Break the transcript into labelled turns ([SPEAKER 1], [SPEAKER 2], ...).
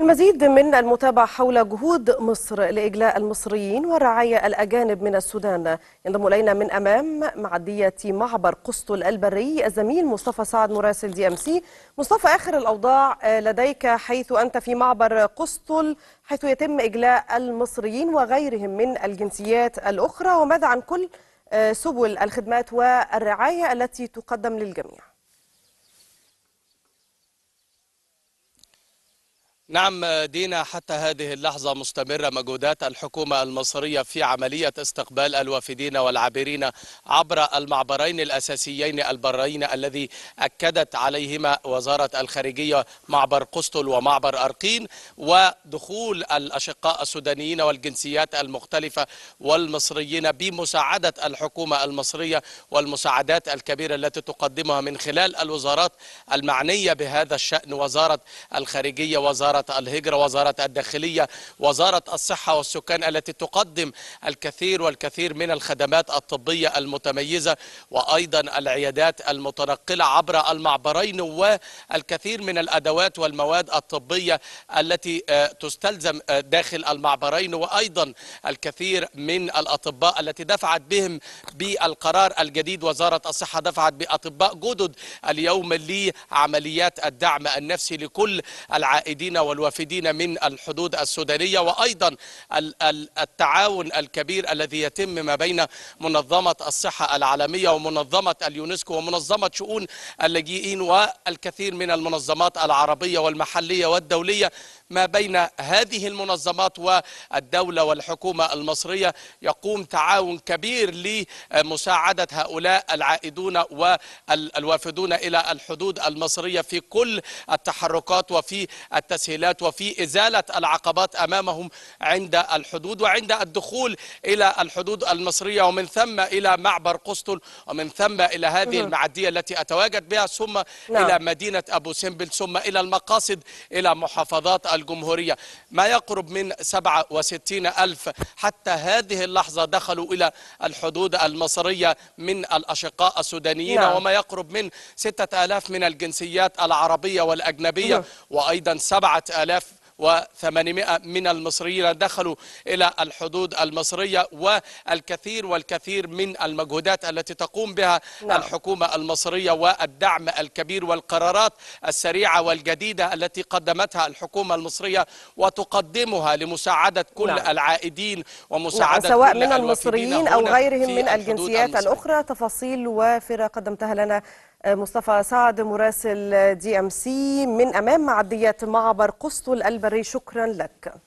[SPEAKER 1] المزيد من المتابعة حول جهود مصر لإجلاء المصريين والرعاية الأجانب من السودان ينضم إلينا من أمام معدية معبر قسطل البري الزميل مصطفى سعد مراسل دي أم سي مصطفى آخر الأوضاع آه، لديك حيث أنت في معبر قسطل حيث يتم إجلاء المصريين وغيرهم من الجنسيات الأخرى وماذا عن كل آه، سبل الخدمات والرعاية التي تقدم للجميع؟
[SPEAKER 2] نعم دينا حتى هذه اللحظة مستمرة مجهودات الحكومة المصرية في عملية استقبال الوافدين والعابرين عبر المعبرين الأساسيين البرين الذي أكدت عليهما وزارة الخارجية معبر قسطل ومعبر أرقين ودخول الأشقاء السودانيين والجنسيات المختلفة والمصريين بمساعدة الحكومة المصرية والمساعدات الكبيرة التي تقدمها من خلال الوزارات المعنية بهذا الشأن وزارة الخارجية وزارة وزارة الهجرة وزارة الداخلية وزارة الصحة والسكان التي تقدم الكثير والكثير من الخدمات الطبية المتميزة وأيضا العيادات المتنقلة عبر المعبرين والكثير من الأدوات والمواد الطبية التي آه، تستلزم آه، داخل المعبرين وأيضا الكثير من الأطباء التي دفعت بهم بالقرار الجديد وزارة الصحة دفعت بأطباء جدد اليوم لعمليات الدعم النفسي لكل العائدين والوافدين من الحدود السودانية وأيضا التعاون الكبير الذي يتم ما بين منظمة الصحة العالمية ومنظمة اليونسكو ومنظمة شؤون اللاجئين والكثير من المنظمات العربية والمحلية والدولية ما بين هذه المنظمات والدولة والحكومة المصرية يقوم تعاون كبير لمساعدة هؤلاء العائدون والوافدون إلى الحدود المصرية في كل التحركات وفي التسهيلات الميلات وفي إزالة العقبات أمامهم عند الحدود وعند الدخول إلى الحدود المصرية ومن ثم إلى معبر قسطل ومن ثم إلى هذه المعدية التي أتواجد بها ثم نعم. إلى مدينة أبو سمبل ثم إلى المقاصد إلى محافظات الجمهورية ما يقرب من 67 ألف حتى هذه اللحظة دخلوا إلى الحدود المصرية من الأشقاء السودانيين نعم. وما يقرب من 6000 من الجنسيات العربية والأجنبية نعم. وأيضا سبعة آلاف و800 من المصريين دخلوا إلى الحدود المصرية والكثير والكثير من المجهودات التي تقوم بها نعم. الحكومة المصرية والدعم الكبير والقرارات السريعة والجديدة التي قدمتها الحكومة المصرية وتقدمها لمساعدة كل نعم. العائدين
[SPEAKER 1] ومساعدة نعم. سواء كل من المصريين أو غيرهم من الجنسيات الأخرى تفاصيل وافرة قدمتها لنا آه، مصطفى سعد مراسل دي ام سي من امام معديات معبر قسطل البري شكرا لك